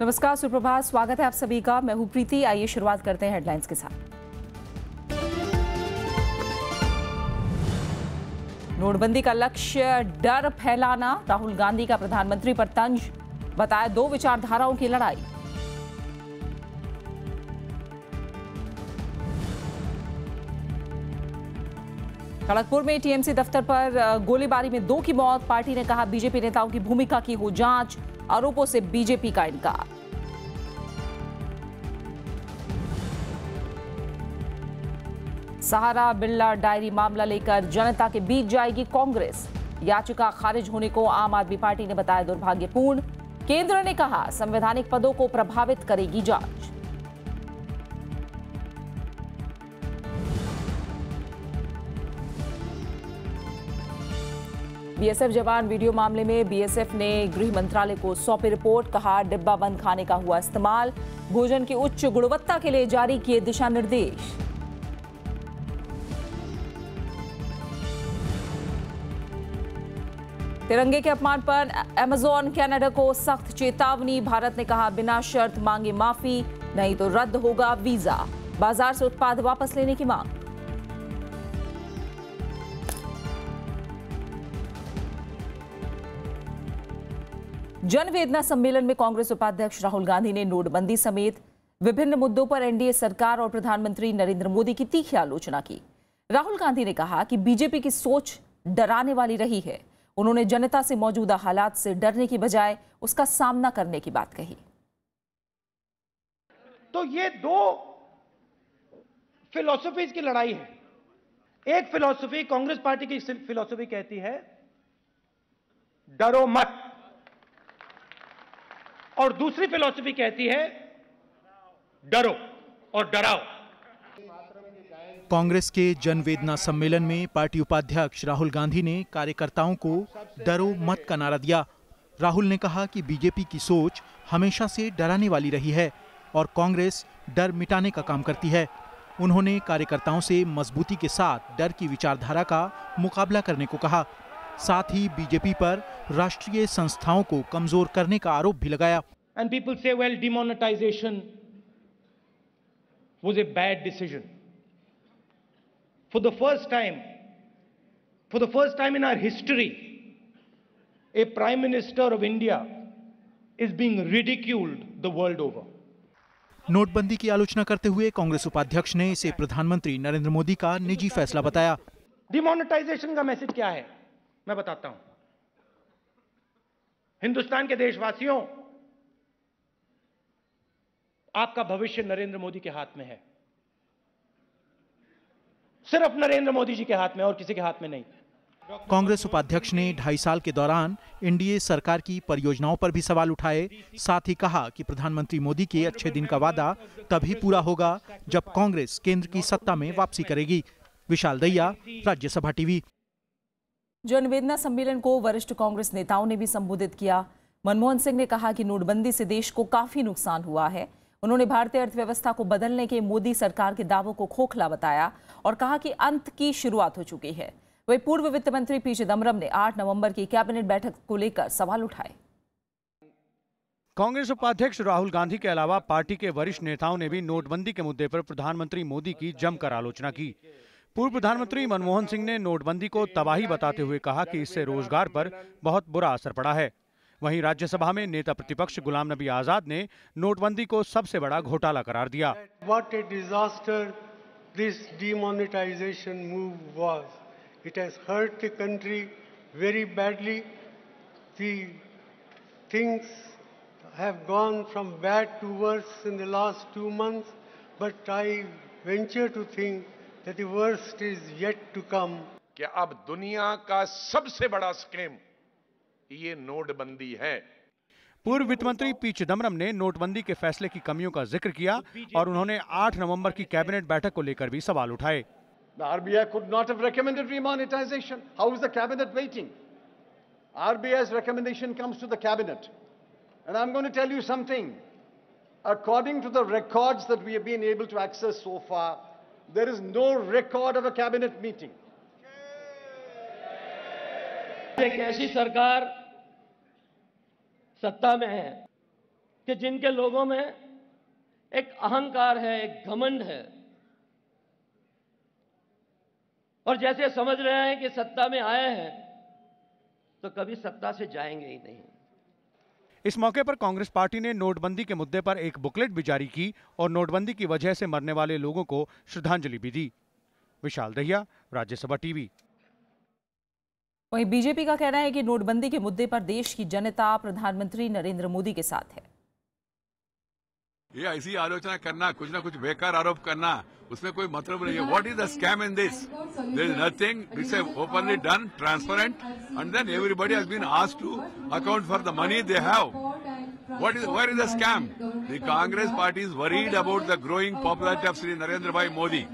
नमस्कार सुप्रभात स्वागत है आप सभी का मैं हूं प्रीति आइए शुरुआत करते हैं हेडलाइंस के साथ नोटबंदी का लक्ष्य डर फैलाना राहुल गांधी का प्रधानमंत्री पर तंज बताया दो विचारधाराओं की लड़ाई खड़गपुर में टीएमसी दफ्तर पर गोलीबारी में दो की मौत पार्टी ने कहा बीजेपी नेताओं की भूमिका की हो जांच आरोपों से बीजेपी का इनकार सहारा बिरला डायरी मामला लेकर जनता के बीच जाएगी कांग्रेस याचिका खारिज होने को आम आदमी पार्टी ने बताया दुर्भाग्यपूर्ण केंद्र ने कहा संवैधानिक पदों को प्रभावित करेगी जांच बीएसएफ जवान वीडियो मामले में बीएसएफ ने गृह मंत्रालय को सौंपी रिपोर्ट कहा डिब्बा बंद खाने का हुआ इस्तेमाल भोजन की उच्च गुणवत्ता के लिए जारी किए दिशा निर्देश तिरंगे के अपमान पर अमेजोन कनाडा को सख्त चेतावनी भारत ने कहा बिना शर्त मांगे माफी नहीं तो रद्द होगा वीजा बाजार से उत्पाद वापस लेने की मांग जनवेदना सम्मेलन में कांग्रेस उपाध्यक्ष राहुल गांधी ने नोटबंदी समेत विभिन्न मुद्दों पर एनडीए सरकार और प्रधानमंत्री नरेंद्र मोदी की तीखी आलोचना की राहुल गांधी ने कहा कि बीजेपी की सोच डराने वाली रही है उन्होंने जनता से मौजूदा हालात से डरने की बजाय उसका सामना करने की बात कही तो ये दो फिलोसफीज की लड़ाई है एक फिलोसफी कांग्रेस पार्टी की फिलोसफी कहती है डरो मत और दूसरी फिलॉसफी कहती है डरो और डराओ कांग्रेस के जनवेदना सम्मेलन में पार्टी उपाध्यक्ष राहुल गांधी ने कार्यकर्ताओं को डरो मत का नारा दिया राहुल ने कहा कि बीजेपी की सोच हमेशा से डराने वाली रही है और कांग्रेस डर मिटाने का काम करती है उन्होंने कार्यकर्ताओं से मजबूती के साथ डर की विचारधारा का मुकाबला करने को कहा साथ ही बीजेपी पर राष्ट्रीय संस्थाओं को कमजोर करने का आरोप भी लगाया And people say, well, demonetization was a bad decision. For the first time, for the first time in our history, a Prime Minister of India is being ridiculed the world over. नोटबंदी की आलोचना करते हुए कांग्रेस उपाध्यक्ष ने इसे प्रधानमंत्री नरेंद्र मोदी का निजी फैसला बताया डिमोनेटाइजेशन का मैसेज क्या है मैं बताता हूं हिंदुस्तान के देशवासियों आपका भविष्य नरेंद्र मोदी के हाथ में है सिर्फ नरेंद्र मोदी जी के हाथ में और किसी के हाथ में नहीं कांग्रेस उपाध्यक्ष ने ढाई साल के दौरान एनडीए सरकार की परियोजनाओं पर भी सवाल उठाए साथ ही कहा कि प्रधानमंत्री मोदी के अच्छे दिन का वादा तभी पूरा होगा जब कांग्रेस केंद्र की सत्ता में वापसी करेगी विशाल दैया राज्यसभा टीवी जनवेदना सम्मेलन को वरिष्ठ कांग्रेस नेताओं ने भी संबोधित किया मनमोहन सिंह ने कहा कि नोटबंदी से देश को काफी नुकसान हुआ है उन्होंने भारतीय अर्थव्यवस्था को बदलने के मोदी सरकार के दावों को खोखला बताया और कहा कि अंत की शुरुआत हो चुकी है वही पूर्व वित्त मंत्री पी चिदम्बरम ने 8 नवंबर की कैबिनेट बैठक को लेकर सवाल उठाए कांग्रेस उपाध्यक्ष राहुल गांधी के अलावा पार्टी के वरिष्ठ नेताओं ने भी नोटबंदी के मुद्दे पर प्रधानमंत्री मोदी की जमकर आलोचना की पूर्व प्रधानमंत्री मनमोहन सिंह ने नोटबंदी को तबाही बताते हुए कहा कि इससे रोजगार पर बहुत बुरा असर पड़ा है वहीं राज्यसभा में नेता प्रतिपक्ष गुलाम नबी आजाद ने नोटबंदी को सबसे बड़ा घोटाला करार दिया what a disaster this demonetisation move was it has hurt the country very badly things have gone from bad to worse in the last two months, but I venture to think that the worst is yet to come. अब दुनिया का सबसे बड़ा scam ये नोटबंदी है पूर्व वित्त मंत्री पी चिदम्बरम ने नोटबंदी के फैसले की कमियों का जिक्र किया और उन्होंने 8 नवंबर की कैबिनेट बैठक को लेकर भी सवाल उठाए The RBI could not have recommended remonetization. How is the cabinet waiting? RBI's recommendation comes to the cabinet. And I'm going to tell you something. According to the records that we have been able to access so far, there is no record of a cabinet meeting. एक ऐसी सरकार सत्ता में है कि जिनके लोगों में एक अहंकार है एक घमंड है और जैसे समझ रहे हैं कि सत्ता में आए हैं तो कभी सत्ता से जाएंगे ही नहीं इस मौके पर कांग्रेस पार्टी ने नोटबंदी के मुद्दे पर एक बुकलेट भी जारी की और नोटबंदी की वजह से मरने वाले लोगों को श्रद्धांजलि भी दी विशाल दहिया राज्यसभा टीवी वहीं बीजेपी का कहना है कि नोटबंदी के मुद्दे पर देश की जनता प्रधानमंत्री नरेंद्र मोदी के साथ है ये ऐसी आलोचना करना कुछ ना कुछ बेकार आरोप करना उसमें कोई मतलब नहीं है what is the scam in this is nothing it's openly done transparent and then everybody has been asked to account for the money they have What is where is the scam the Congress party is worried about the growing popularity of Shri Narendra bhai Modi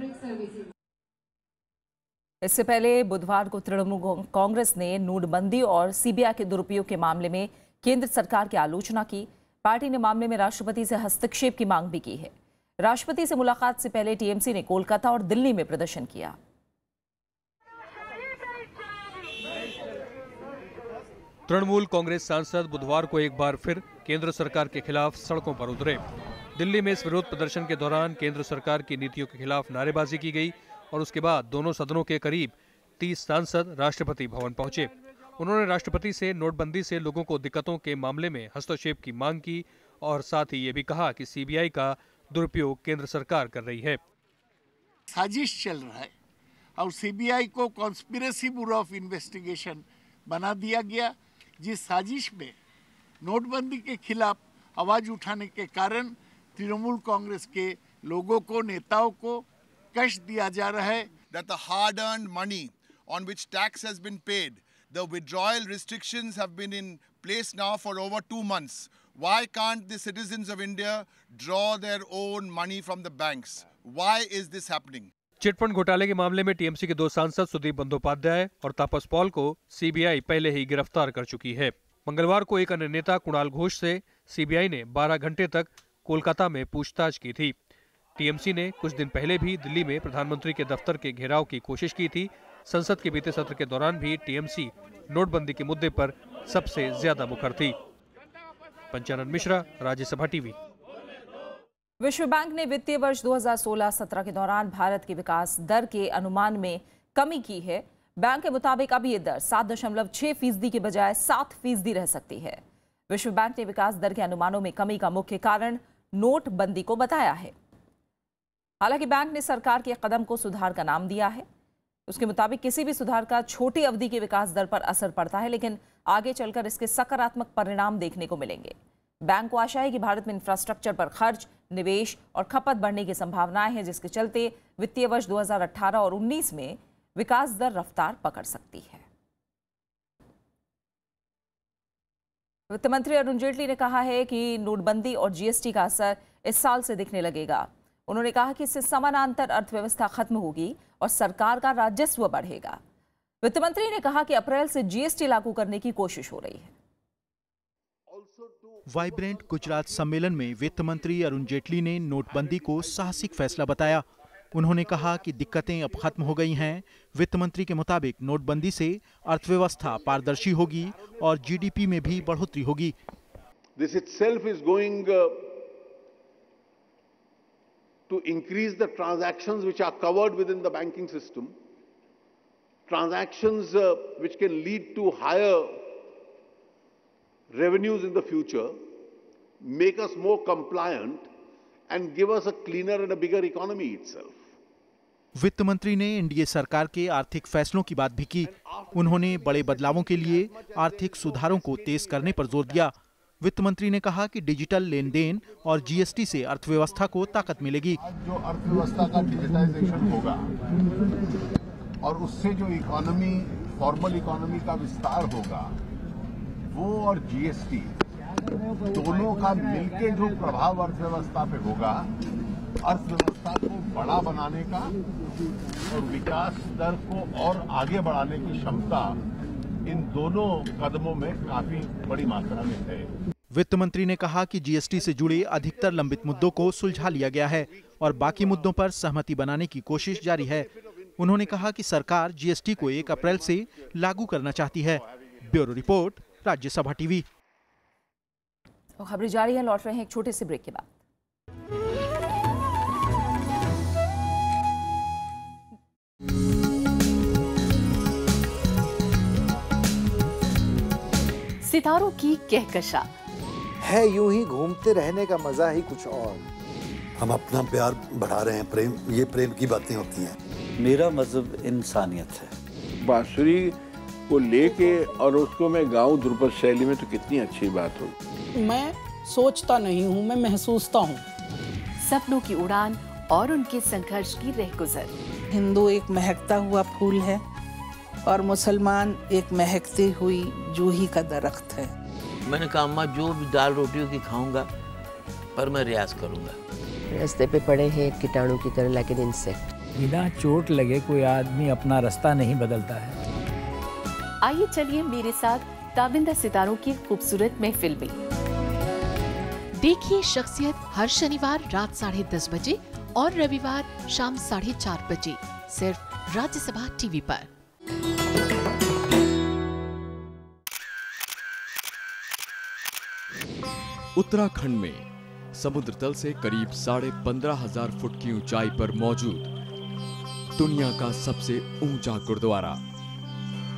इससे पहले बुधवार को तृणमूल कांग्रेस ने नोटबंदी और CBI के दुरुपयोग के मामले में केंद्र सरकार की आलोचना की पार्टी ने मामले में राष्ट्रपति से हस्तक्षेप की मांग भी की है राष्ट्रपति से मुलाकात से पहले टीएमसी ने कोलकाता और दिल्ली में प्रदर्शन किया तृणमूल कांग्रेस सांसद बुधवार को एक बार फिर केंद्र सरकार के खिलाफ सड़कों पर उतरे दिल्ली में इस विरोध प्रदर्शन के दौरान केंद्र सरकार की नीतियों के खिलाफ नारेबाजी की गई और उसके बाद दोनों सदनों के करीब तीस सांसद राष्ट्रपति भवन पहुंचे उन्होंने राष्ट्रपति से नोटबंदी से लोगों को दिक्कतों के मामले में हस्तक्षेप की मांग की और साथ ही ये भी कहा कि सीबीआई का दुरुपयोग केंद्र सरकार कर रही है साजिश चल रहा है और सीबीआई को कॉन्स्पिरेसी ब्यूरो ऑफ इन्वेस्टिगेशन बना दिया गया जिस साजिश में नोटबंदी के खिलाफ आवाज उठाने के कारण तृणमूल कांग्रेस के लोगों को नेताओं को कष्ट दिया जा रहा है that the hard earned money on which tax has been paid the withdrawal restrictions have been in place now for over 2 months why can't the citizens of India draw their own money from the banks why is this happening chit fund घोटाले के मामले में TMC के दो सांसद सुदीप बंदोपाध्याय और तापस Paul को CBI पहले ही गिरफ्तार कर चुकी है मंगलवार को एक अन्य नेता कुणाल घोष से सीबीआई ने 12 घंटे तक कोलकाता में पूछताछ की थी टीएमसी ने कुछ दिन पहले भी दिल्ली में प्रधानमंत्री के दफ्तर के घेराव की कोशिश की थी संसद के बीते सत्र के दौरान भी टीएमसी नोटबंदी के मुद्दे पर सबसे ज्यादा मुखर थी पंचानंद मिश्रा राज्यसभा टीवी विश्व बैंक ने वित्तीय वर्ष 2016-17 के दौरान भारत की विकास दर के अनुमान में कमी की है बैंक के मुताबिक अब ये दर सात दशमलव छह फीसदी के बजाय सात फीसदी रह सकती है विश्व बैंक ने विकास दर के अनुमानों में कमी का मुख्य कारण नोटबंदी को बताया है हालांकि बैंक ने सरकार के कदम को सुधार का नाम दिया है उसके मुताबिक किसी भी सुधार का छोटी अवधि के विकास दर पर असर पड़ता है लेकिन आगे चलकर इसके सकारात्मक परिणाम देखने को मिलेंगे बैंक को आशा है कि भारत में इंफ्रास्ट्रक्चर पर खर्च निवेश और खपत बढ़ने की संभावनाएं हैं जिसके चलते वित्तीय वर्ष 2018 और 19 में विकास दर रफ्तार पकड़ सकती है वित्त मंत्री अरुण जेटली ने कहा है कि नोटबंदी और जीएसटी का असर इस साल से दिखने लगेगा उन्होंने कहा कि इससे समानांतर अर्थव्यवस्था खत्म होगी और सरकार का राजस्व बढ़ेगा वित्त मंत्री ने कहा कि अप्रैल से जीएसटी लागू करने की कोशिश हो रही है वाइब्रेंट गुजरात सम्मेलन में वित्त मंत्री अरुण जेटली ने नोटबंदी को साहसिक फैसला बताया उन्होंने कहा कि दिक्कतें अब खत्म हो गई हैं वित्त मंत्री के मुताबिक नोटबंदी से अर्थव्यवस्था पारदर्शी होगी और जीडीपी में भी बढ़ोतरी होगी this itself is going to increase the transactions which are covered within the banking system, transactions uh, which can lead to higher revenues in the future, make us more compliant and give us a cleaner and a bigger economy itself. वित्त मंत्री ने NDA सरकार के आर्थिक फैसलों की बात भी की उन्होंने बड़े बदलावों के लिए आर्थिक सुधारों को तेज करने पर जोर दिया वित्त मंत्री ने कहा कि डिजिटल लेन देन और जीएसटी से अर्थव्यवस्था को ताकत मिलेगी जो अर्थव्यवस्था का डिजिटाइजेशन होगा और उससे जो इकोनॉमी फॉर्मल इकोनॉमी का विस्तार होगा वो और जीएसटी दोनों का मिलके जो प्रभाव अर्थव्यवस्था पे होगा अर्थव्यवस्था को बड़ा बनाने का और विकास दर को और आगे बढ़ाने की क्षमता इन दोनों कदमों में काफी बड़ी मात्रा में है वित्त मंत्री ने कहा कि जीएसटी से जुड़े अधिकतर लंबित मुद्दों को सुलझा लिया गया है और बाकी मुद्दों पर सहमति बनाने की कोशिश जारी है उन्होंने कहा कि सरकार जीएसटी को एक अप्रैल से लागू करना चाहती है ब्यूरो रिपोर्ट राज्यसभा टीवी तो खबरें जारी है लौट रहे हैं एक छोटे से ब्रेक के बाद सितारों की कहकशा है यूं ही घूमते रहने का मज़ा ही कुछ और हम अपना प्यार बढ़ा रहे हैं प्रेम ये प्रेम की बातें होती हैं मेरा मजहब इंसानियत है बांसुरी को लेके और उसको मैं गाऊं ध्रुपद शैली में तो कितनी अच्छी बात हो मैं सोचता नहीं हूँ मैं महसूसता हूँ सपनों की उड़ान और उनके संघर्ष की रह गुजर हिंदू एक महकता हुआ फूल है और मुसलमान एक महकती हुई जूही का दरख्त है मैंने कहा अम्मा जो भी दाल रोटियों की खाऊंगा पर मैं रियाज करूंगा रास्ते पे पड़े हैं कीटाणु की तरह लेकिन इंसेक्ट बिना चोट लगे कोई आदमी अपना रास्ता नहीं बदलता है आइए चलिए मेरे साथ ताबिंदा सितारों की खूबसूरत महफिल में देखिए शख्सियत हर शनिवार रात साढ़े दस बजे और रविवार शाम साढ़े चार बजे सिर्फ राज्यसभा टीवी पर उत्तराखंड में समुद्र तल से करीब साढ़े पंद्रह हजार फुट की ऊंचाई पर मौजूद दुनिया का सबसे ऊंचा गुरुद्वारा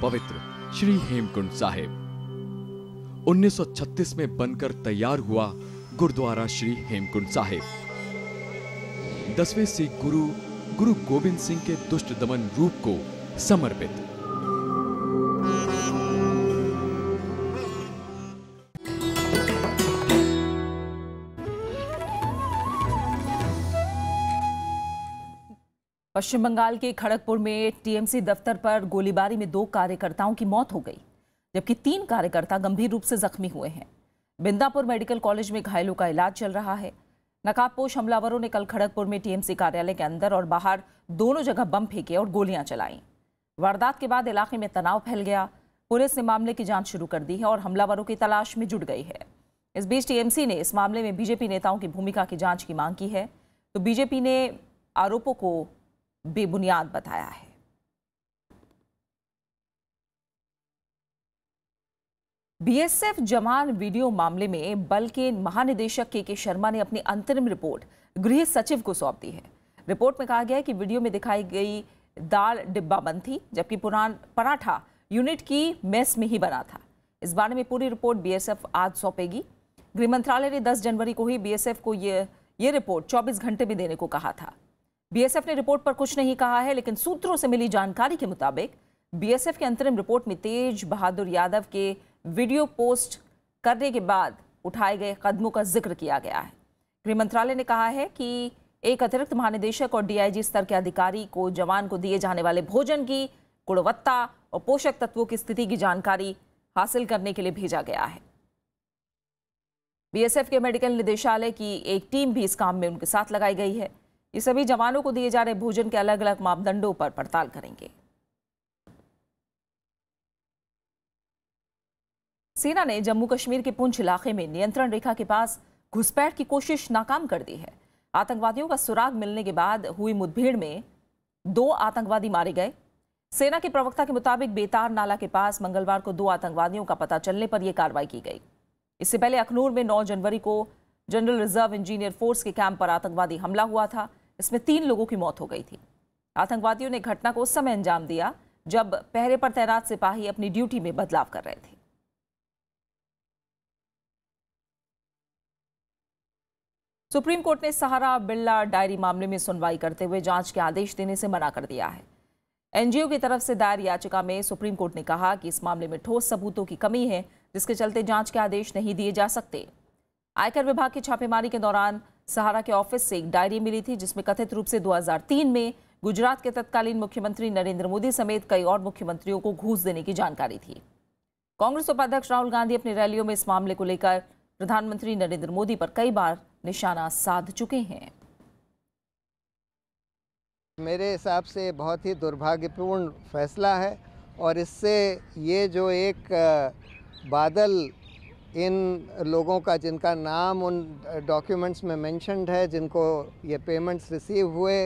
पवित्र श्री हेमकुंड साहिब 1936 में बनकर तैयार हुआ गुरुद्वारा श्री हेमकुंड साहिब दसवें सिख गुरु गुरु गोविंद सिंह के दुष्ट दमन रूप को समर्पित पश्चिम बंगाल के खड़गपुर में टीएमसी दफ्तर पर गोलीबारी में दो कार्यकर्ताओं की मौत हो गई जबकि तीन कार्यकर्ता गंभीर रूप से जख्मी हुए हैं बिंदापुर मेडिकल कॉलेज में घायलों का इलाज चल रहा है नकाबपोश हमलावरों ने कल खड़गपुर में टीएमसी कार्यालय के अंदर और बाहर दोनों जगह बम फेंके और गोलियां चलाईं वारदात के बाद इलाके में तनाव फैल गया पुलिस ने मामले की जांच शुरू कर दी है और हमलावरों की तलाश में जुट गई है इस बीच टीएमसी ने इस मामले में बीजेपी नेताओं की भूमिका की जांच की मांग की है तो बीजेपी ने आरोपों को बेबुनियाद बताया है बीएसएफ जमान वीडियो मामले में बल के महानिदेशक के के शर्मा ने अपनी अंतरिम रिपोर्ट गृह सचिव को सौंप दी है रिपोर्ट में कहा गया है कि वीडियो में दिखाई गई दाल डिब्बा बंद थी जबकि पुरान पराठा यूनिट की मेस में ही बना था इस बारे में पूरी रिपोर्ट बीएसएफ आज सौंपेगी गृह मंत्रालय ने 10 जनवरी को ही बीएसएफ को ये ये रिपोर्ट 24 घंटे में देने को कहा था बीएसएफ ने रिपोर्ट पर कुछ नहीं कहा है लेकिन सूत्रों से मिली जानकारी के मुताबिक बीएसएफ के अंतरिम रिपोर्ट में तेज बहादुर यादव के वीडियो पोस्ट करने के बाद उठाए गए कदमों का जिक्र किया गया है गृह मंत्रालय ने कहा है कि एक अतिरिक्त महानिदेशक और डीआईजी स्तर के अधिकारी को जवान को दिए जाने वाले भोजन की गुणवत्ता और पोषक तत्वों की स्थिति की जानकारी हासिल करने के लिए भेजा गया है बीएसएफ के मेडिकल निदेशालय की एक टीम भी इस काम में उनके साथ लगाई गई है ये सभी जवानों को दिए जा रहे भोजन के अलग अलग मापदंडों पर पड़ताल करेंगे सेना ने जम्मू कश्मीर के पुंछ इलाके में नियंत्रण रेखा के पास घुसपैठ की कोशिश नाकाम कर दी है आतंकवादियों का सुराग मिलने के बाद हुई मुठभेड़ में दो आतंकवादी मारे गए सेना के प्रवक्ता के मुताबिक बेतार नाला के पास मंगलवार को दो आतंकवादियों का पता चलने पर यह कार्रवाई की गई इससे पहले अखनूर में 9 जनवरी को जनरल रिजर्व इंजीनियर फोर्स के कैंप पर आतंकवादी हमला हुआ था इसमें तीन लोगों की मौत हो गई थी आतंकवादियों ने घटना को उस समय अंजाम दिया जब पहरे पर तैनात सिपाही अपनी ड्यूटी में बदलाव कर रहे थे सुप्रीम कोर्ट ने सहारा बिरला डायरी मामले में सुनवाई करते हुए जांच के आदेश देने से मना कर दिया है एनजीओ की तरफ से दायर याचिका में सुप्रीम कोर्ट ने कहा कि इस मामले में ठोस सबूतों की कमी है जिसके चलते जांच के आदेश नहीं दिए जा सकते आयकर विभाग की छापेमारी के दौरान सहारा के ऑफिस से एक डायरी मिली थी जिसमें कथित रूप से 2003 में गुजरात के तत्कालीन मुख्यमंत्री नरेंद्र मोदी समेत कई और मुख्यमंत्रियों को घूस देने की जानकारी थी कांग्रेस उपाध्यक्ष राहुल गांधी अपनी रैलियों में इस मामले को लेकर प्रधानमंत्री नरेंद्र मोदी पर कई बार निशाना साध चुके हैं मेरे हिसाब से बहुत ही दुर्भाग्यपूर्ण फैसला है और इससे ये जो एक बादल इन लोगों का जिनका नाम उन डॉक्यूमेंट्स में मैंशनड है जिनको ये पेमेंट्स रिसीव हुए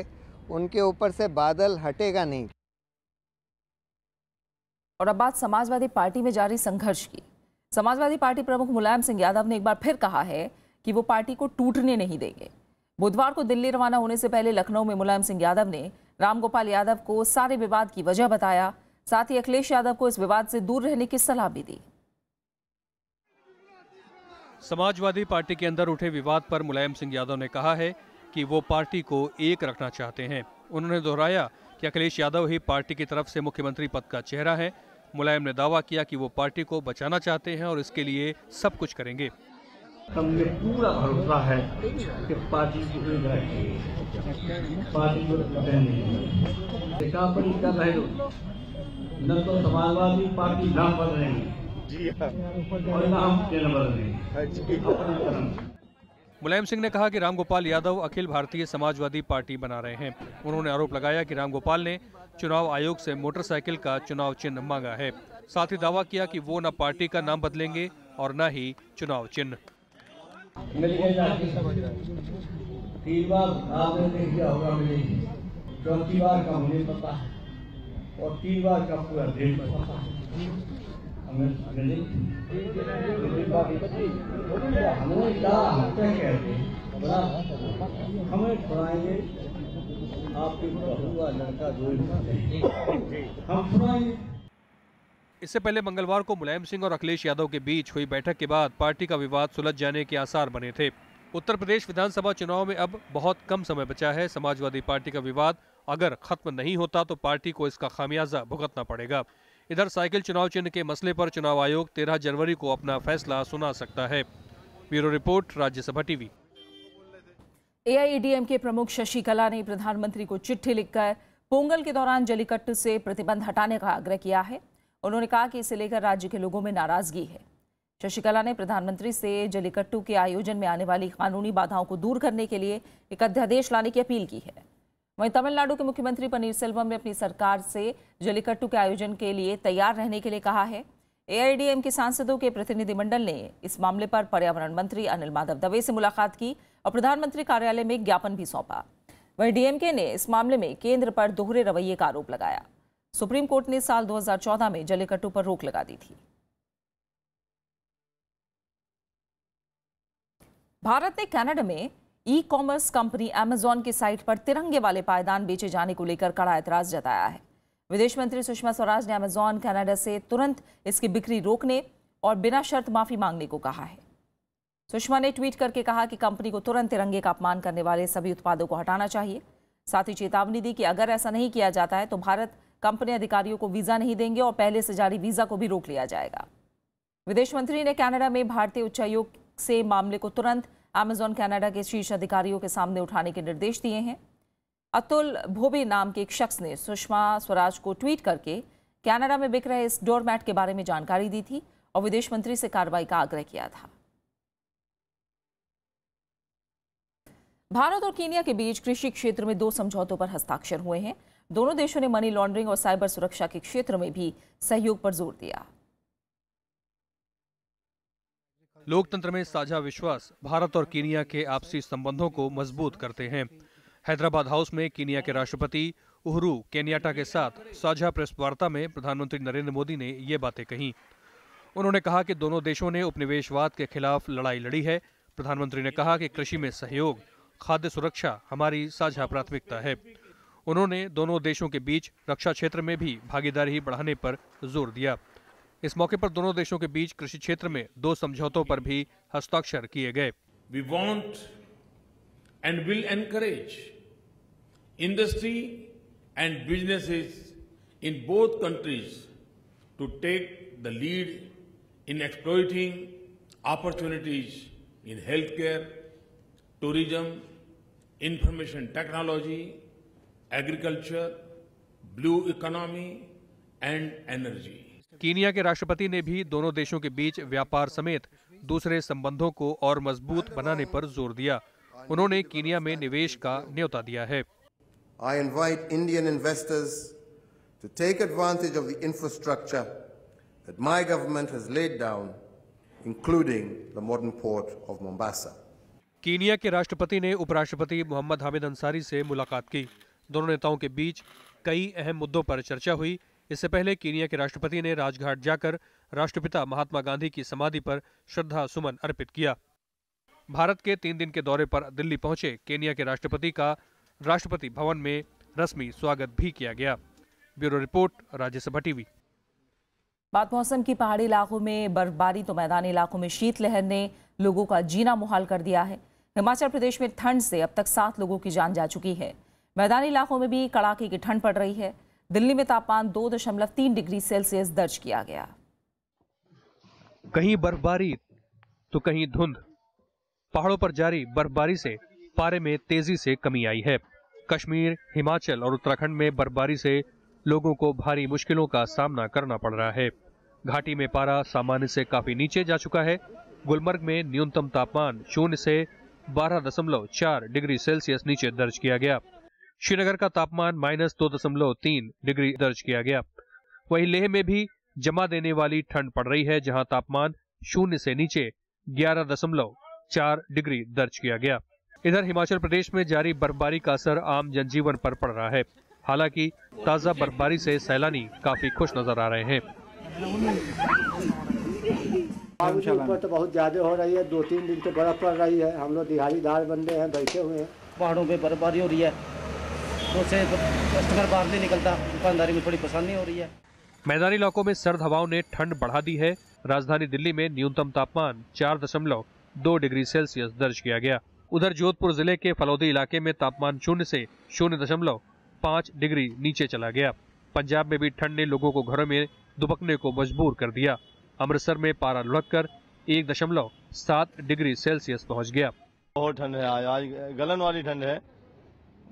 उनके ऊपर से बादल हटेगा नहीं और अब बात समाजवादी पार्टी में जारी संघर्ष की समाजवादी पार्टी प्रमुख मुलायम सिंह यादव ने एक बार फिर कहा है कि वो पार्टी को टूटने नहीं देंगे बुधवार को दिल्ली रवाना होने से पहले लखनऊ में मुलायम सिंह यादव ने रामगोपाल यादव को सारे विवाद की वजह बताया साथ ही अखिलेश यादव को इस विवाद से दूर रहने की सलाह भी दी समाजवादी पार्टी के अंदर उठे विवाद पर मुलायम सिंह यादव ने कहा है कि वो पार्टी को एक रखना चाहते हैं उन्होंने दोहराया कि अखिलेश यादव ही पार्टी की तरफ से मुख्यमंत्री पद का चेहरा है मुलायम ने दावा किया कि वो पार्टी को बचाना चाहते हैं और इसके लिए सब कुछ करेंगे हमें पूरा भरोसा है कि पार्टी पार्टी को कर रहे हो न तो समाजवादी पार्टी नाम बन रही है हाँ। हाँ मुलायम सिंह ने कहा कि रामगोपाल यादव अखिल भारतीय समाजवादी पार्टी बना रहे हैं उन्होंने आरोप लगाया कि रामगोपाल ने चुनाव आयोग से मोटरसाइकिल का चुनाव चिन्ह मांगा है साथ ही दावा किया कि वो न पार्टी का नाम बदलेंगे और न ही चुनाव चिन्ह चौथी बार का मुझे पता है और तीन बार का पूरा देश पता है हमें सुनाएंगे आपकी बहू का लड़का जो हम सुनाएंगे इससे पहले मंगलवार को मुलायम सिंह और अखिलेश यादव के बीच हुई बैठक के बाद पार्टी का विवाद सुलझ जाने के आसार बने थे उत्तर प्रदेश विधानसभा चुनाव में अब बहुत कम समय बचा है समाजवादी पार्टी का विवाद अगर खत्म नहीं होता तो पार्टी को इसका खामियाजा भुगतना पड़ेगा इधर साइकिल चुनाव चिन्ह के मसले पर चुनाव आयोग 13 जनवरी को अपना फैसला सुना सकता है bureau report Rajya Sabha TV AIADMK के प्रमुख शशिकला ने प्रधानमंत्री को चिट्ठी लिखकर पोंगल के दौरान जलीकट्टू से प्रतिबंध हटाने का आग्रह किया है उन्होंने कहा कि इसे लेकर राज्य के लोगों में नाराजगी है शशिकला ने प्रधानमंत्री से जलीकट्टू के आयोजन में आने वाली कानूनी बाधाओं को दूर करने के लिए एक अध्यादेश लाने की अपील की है वहीं तमिलनाडु के मुख्यमंत्री पनीरसेल्वम ने अपनी सरकार से जलीकट्टू के आयोजन के लिए तैयार रहने के लिए कहा है एआईडीएम के सांसदों के प्रतिनिधिमंडल ने इस मामले पर पर्यावरण मंत्री अनिल माधव दवे से मुलाकात की और प्रधानमंत्री कार्यालय में ज्ञापन भी सौंपा वहीं डीएमके ने इस मामले में केंद्र पर दोहरे रवैये का आरोप लगाया सुप्रीम कोर्ट ने साल 2014 में जलीकट्टू पर रोक लगा दी थी भारत ने कनाडा में ई कॉमर्स कंपनी अमेजॉन की साइट पर तिरंगे वाले पायदान बेचे जाने को लेकर कड़ा ऐतराज जताया है विदेश मंत्री सुषमा स्वराज ने अमेजॉन कनाडा से तुरंत इसकी बिक्री रोकने और बिना शर्त माफी मांगने को कहा है सुषमा ने ट्वीट करके कहा कि कंपनी को तुरंत तिरंगे का अपमान करने वाले सभी उत्पादों को हटाना चाहिए साथ ही चेतावनी दी कि अगर ऐसा नहीं किया जाता है तो भारत कंपनी अधिकारियों को वीज़ा नहीं देंगे और पहले से जारी वीज़ा को भी रोक लिया जाएगा विदेश मंत्री ने कनाडा में भारतीय उच्चायोग से मामले को तुरंत अमेजॉन कनाडा के शीर्ष अधिकारियों के सामने उठाने के निर्देश दिए हैं अतुल भोबे नाम के एक शख्स ने सुषमा स्वराज को ट्वीट करके कनाडा में बिक रहे इस डोरमैट के बारे में जानकारी दी थी और विदेश मंत्री से कार्रवाई का आग्रह किया था भारत और केनिया के बीच कृषि क्षेत्र में दो समझौतों पर हस्ताक्षर हुए हैं दोनों देशों ने मनी लॉन्ड्रिंग और साइबर सुरक्षा के क्षेत्र में भी सहयोग पर जोर दिया लोकतंत्र में साझा विश्वास भारत और कीनिया के आपसी संबंधों को मजबूत करते हैं हैदराबाद हाउस में कीनिया के राष्ट्रपति उहरू केनियाटा के साथ साझा प्रेस वार्ता में प्रधानमंत्री नरेंद्र मोदी ने ये बातें कही उन्होंने कहा कि दोनों देशों ने उपनिवेशवाद के खिलाफ लड़ाई लड़ी है प्रधानमंत्री ने कहा कि कृषि में सहयोग खाद्य सुरक्षा हमारी साझा प्राथमिकता है उन्होंने दोनों देशों के बीच रक्षा क्षेत्र में भी भागीदारी बढ़ाने पर जोर दिया इस मौके पर दोनों देशों के बीच कृषि क्षेत्र में दो समझौतों पर भी हस्ताक्षर किए गए we want and will encourage industry and businesses in both countries to take the lead in exploiting in health care tourism information technology agriculture blue economy and energy Kenya के राष्ट्रपति ने भी दोनों देशों के बीच व्यापार समेत दूसरे संबंधों को और मजबूत बनाने पर जोर दिया उन्होंने कीनिया में निवेश का न्योता दिया है I invite Indian investors to take advantage of the infrastructure that my government has laid down, including the modern port of Mombasa. Kenya के राष्ट्रपति ने उपराष्ट्रपति मोहम्मद हामिद अंसारी से मुलाकात की दोनों नेताओं के बीच कई अहम मुद्दों पर चर्चा हुई इससे पहले कीनिया के राष्ट्रपति ने राजघाट जाकर राष्ट्रपिता महात्मा गांधी की समाधि पर श्रद्धा सुमन अर्पित किया भारत के तीन दिन के दौरे पर दिल्ली पहुंचे केनिया के राष्ट्रपति का राष्ट्रपति भवन में रस्मी स्वागत भी किया गया ब्यूरो रिपोर्ट राज्यसभा टीवी बात मौसम की पहाड़ी इलाकों में बर्फबारी तो मैदानी इलाकों में शीतलहर ने लोगों का जीना मुहाल कर दिया है हिमाचल प्रदेश में ठंड से अब तक सात लोगों की जान जा चुकी है मैदानी इलाकों में भी कड़ाके की ठंड पड़ रही है दिल्ली में तापमान दो दशमलव तीन डिग्री सेल्सियस दर्ज किया गया कहीं बर्फबारी तो कहीं धुंध पहाड़ों पर जारी बर्फबारी से पारे में तेजी से कमी आई है कश्मीर हिमाचल और उत्तराखंड में बर्फबारी से लोगों को भारी मुश्किलों का सामना करना पड़ रहा है घाटी में पारा सामान्य से काफी नीचे जा चुका है गुलमर्ग में न्यूनतम तापमान शून्य से 12.4 डिग्री सेल्सियस नीचे दर्ज किया गया श्रीनगर का तापमान माइनस दो दशमलव तीन डिग्री दर्ज किया गया वही लेह में भी जमा देने वाली ठंड पड़ रही है जहां तापमान शून्य से नीचे ग्यारह दशमलव चार डिग्री दर्ज किया गया इधर हिमाचल प्रदेश में जारी बर्फबारी का असर आम जनजीवन पर पड़ रहा है हालांकि ताजा बर्फबारी से सैलानी काफी खुश नजर आ रहे हैं ऊपर तो बहुत ज्यादा हो रही है दो तीन दिन से बर्फ पड़ रही है हम लोग दिहाड़ीदार बंदे हैं बैठे हुए हैं पहाड़ों पे बर्फबारी हो रही है उससे कस्टमर बाहर नहीं निकलता दुकानदारी में थोड़ी परेशानी हो रही है मैदानी इलाकों में सर्द हवाओं ने ठंड बढ़ा दी है राजधानी दिल्ली में न्यूनतम तापमान चार दशमलव दो डिग्री सेल्सियस दर्ज किया गया उधर जोधपुर जिले के फलौदी इलाके में तापमान शून्य से शून्य दशमलव पाँच डिग्री नीचे चला गया पंजाब में भी ठंड ने लोगों को घरों में दुबकने को मजबूर कर दिया अमृतसर में पारा लुढ़क कर एक दशमलव सात डिग्री सेल्सियस पहुँच गया बहुत ठंड है आज गलन वाली ठंड है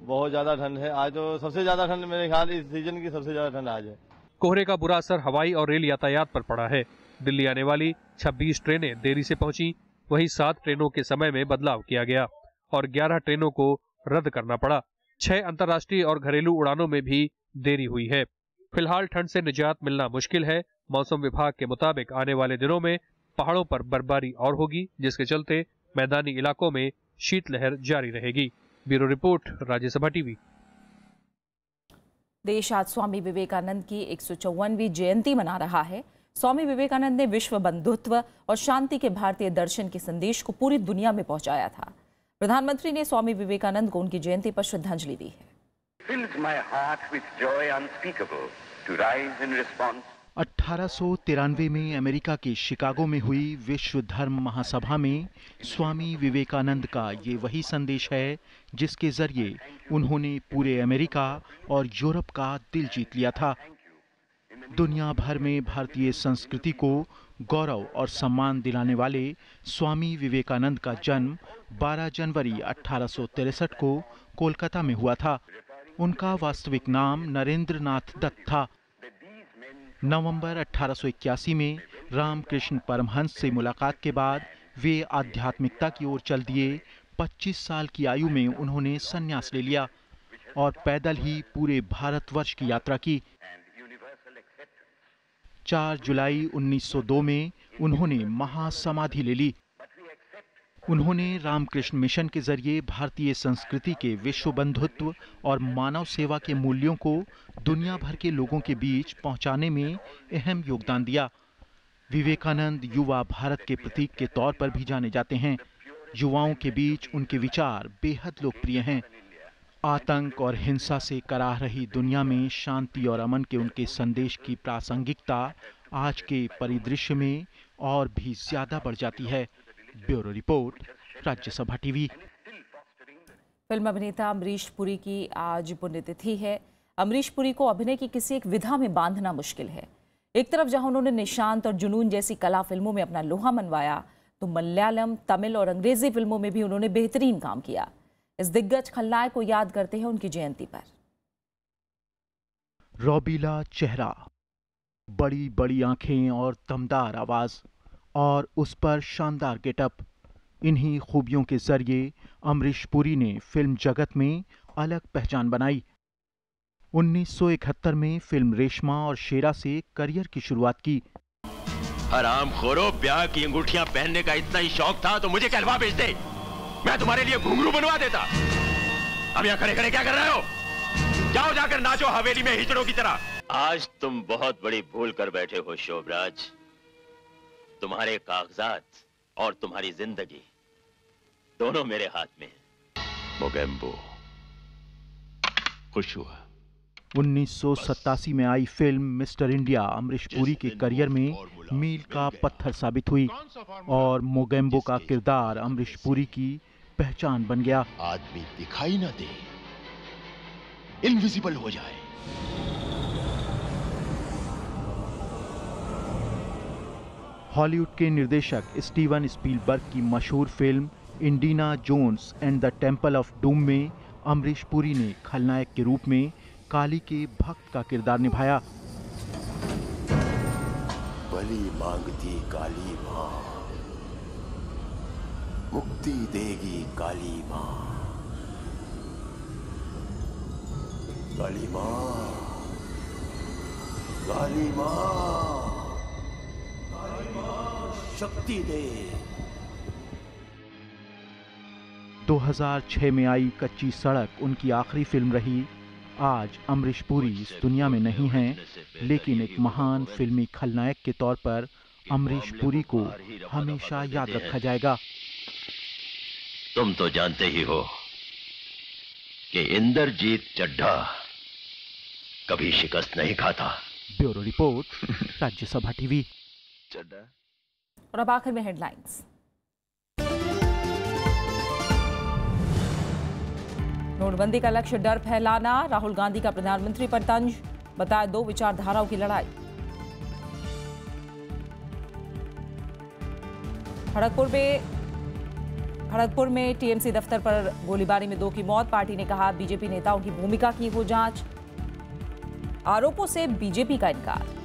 बहुत ज़्यादा ठंड है आज तो सबसे ज़्यादा ठंड मेरे ख्याल इस सीजन की सबसे ज़्यादा ठंड आज है कोहरे का बुरा असर हवाई और रेल यातायात पर पड़ा है दिल्ली आने वाली 26 ट्रेनें देरी से पहुंची वहीं सात ट्रेनों के समय में बदलाव किया गया और 11 ट्रेनों को रद्द करना पड़ा छह अंतर्राष्ट्रीय और घरेलू उड़ानों में भी देरी हुई है फिलहाल ठंड से निजात मिलना मुश्किल है मौसम विभाग के मुताबिक आने वाले दिनों में पहाड़ों पर बर्फबारी और होगी जिसके चलते मैदानी इलाकों में शीतलहर जारी रहेगी ब्यूरो रिपोर्ट राज्यसभा टीवी देश आज स्वामी विवेकानंद की एक जयंती मना रहा है स्वामी विवेकानंद ने विश्व बंधुत्व और शांति के भारतीय दर्शन के संदेश को पूरी दुनिया में पहुंचाया था प्रधानमंत्री ने स्वामी विवेकानंद को उनकी जयंती पर श्रद्धांजलि दी है अठारह में अमेरिका के शिकागो में हुई विश्व धर्म महासभा में स्वामी विवेकानंद का ये वही संदेश है जिसके जरिए उन्होंने पूरे अमेरिका और यूरोप का दिल जीत लिया था दुनिया भर में भारतीय संस्कृति को गौरव और सम्मान दिलाने वाले स्वामी विवेकानंद का जन्म 12 जनवरी अठारह को कोलकाता में हुआ था उनका वास्तविक नाम नरेंद्र नाथ दत्त था नवंबर 1881 में रामकृष्ण परमहंस से मुलाकात के बाद वे आध्यात्मिकता की ओर चल दिए 25 साल की आयु में उन्होंने संन्यास ले लिया और पैदल ही पूरे भारतवर्ष की यात्रा की 4 जुलाई 1902 में उन्होंने महासमाधि ले ली उन्होंने रामकृष्ण मिशन के जरिए भारतीय संस्कृति के विश्व बंधुत्व और मानव सेवा के मूल्यों को दुनिया भर के लोगों के बीच पहुंचाने में अहम योगदान दिया विवेकानंद युवा भारत के प्रतीक के तौर पर भी जाने जाते हैं युवाओं के बीच उनके विचार बेहद लोकप्रिय हैं आतंक और हिंसा से करा रही दुनिया में शांति और अमन के उनके संदेश की प्रासंगिकता आज के परिदृश्य में और भी ज्यादा बढ़ जाती है bureau report Rajya Sabha TV film अभिनेता अमरीश पुरी की आज पुण्यतिथि है अमरीश पुरी को अभिनय की किसी एक विधा में बांधना मुश्किल है एक तरफ जहां उन्होंने निशांत और जुनून जैसी कला फिल्मों में अपना लोहा मनवाया तो मलयालम तमिल और अंग्रेजी फिल्मों में भी उन्होंने बेहतरीन काम किया इस दिग्गज खलनायक को याद करते हैं उनकी जयंती पर रोबीला चेहरा बड़ी बड़ी आंखें और दमदार आवाज और उस पर शानदार गेटअप इन्हीं खूबियों के जरिए अमरीश पुरी ने फिल्म जगत में अलग पहचान बनाई 1971 में फिल्म रेशमा और शेरा से करियर की शुरुआत की आराम खोरो ब्याह की अंगूठियां पहनने का इतना ही शौक था तो मुझे कहलवा भेज दे मैं तुम्हारे लिए घुंघरू बनवा देता अब यहाँ खड़े खड़े क्या कर रहे हो जाओ जाकर नाचो हवेली में हिचड़ों की तरह आज तुम बहुत बड़ी भूल कर बैठे हो शोभराज तुम्हारे कागजात और तुम्हारी जिंदगी दोनों मेरे हाथ में है खुश हुआ 1987 में आई film mister India Amrish Puri के करियर में मील का पत्थर साबित हुई और मोगेम्बो का किरदार अमरीश पुरी की पहचान बन गया आदमी दिखाई ना दे इनविजिबल हो जाए हॉलीवुड के निर्देशक स्टीवन स्पीलबर्ग की मशहूर film Indiana Jones and the Temple of Doom में अमरीश पुरी ने खलनायक के रूप में काली के भक्त का किरदार निभाया बलि मांगती काली माँ मुक्ति देगी काली माँ काली माँ काली माँ शक्ति दे 2006 में आई कच्ची सड़क उनकी आखिरी फिल्म रही आज अमरीश पुरी इस दुनिया में नहीं हैं लेकिन एक महान फिल्मी खलनायक के तौर पर अमरीश पुरी को हमेशा याद रखा जाएगा तुम तो जानते ही हो कि इंद्रजीत चड्ढा कभी शिकस्त नहीं खाता bureau report Rajya Sabha TV Chadha और अब आखिर में हेडलाइंस नोटबंदी का लक्ष्य डर फैलाना राहुल गांधी का प्रधानमंत्री पर तंज बताया दो विचारधाराओं की लड़ाई खड़गपुर में खड़गपुर में टीएमसी दफ्तर पर गोलीबारी में दो की मौत पार्टी ने कहा बीजेपी नेताओं की भूमिका की हो जांच आरोपों से बीजेपी का इनकार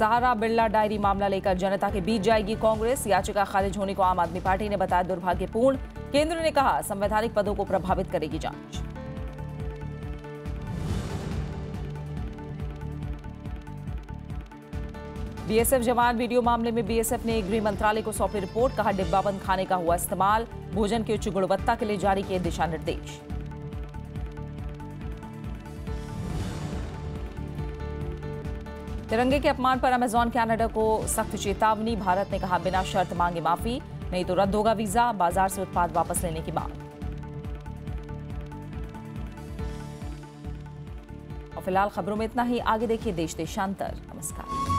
सहारा बिरला डायरी मामला लेकर जनता के बीच जाएगी कांग्रेस याचिका खारिज होने को आम आदमी पार्टी ने बताया दुर्भाग्यपूर्ण केंद्र ने कहा संवैधानिक पदों को प्रभावित करेगी जांच बीएसएफ जवान वीडियो मामले में बीएसएफ ने गृह मंत्रालय को सौंपी रिपोर्ट कहा डिब्बाबंद खाने का हुआ इस्तेमाल भोजन की उच्च गुणवत्ता के लिए जारी किए दिशा निर्देश तिरंगे के अपमान पर अमेजॉन कैनेडा को सख्त चेतावनी भारत ने कहा बिना शर्त मांगे माफी नहीं तो रद्द होगा वीजा बाजार से उत्पाद वापस लेने की मांग और फिलहाल खबरों में इतना ही आगे देखिए देश देशांतर नमस्कार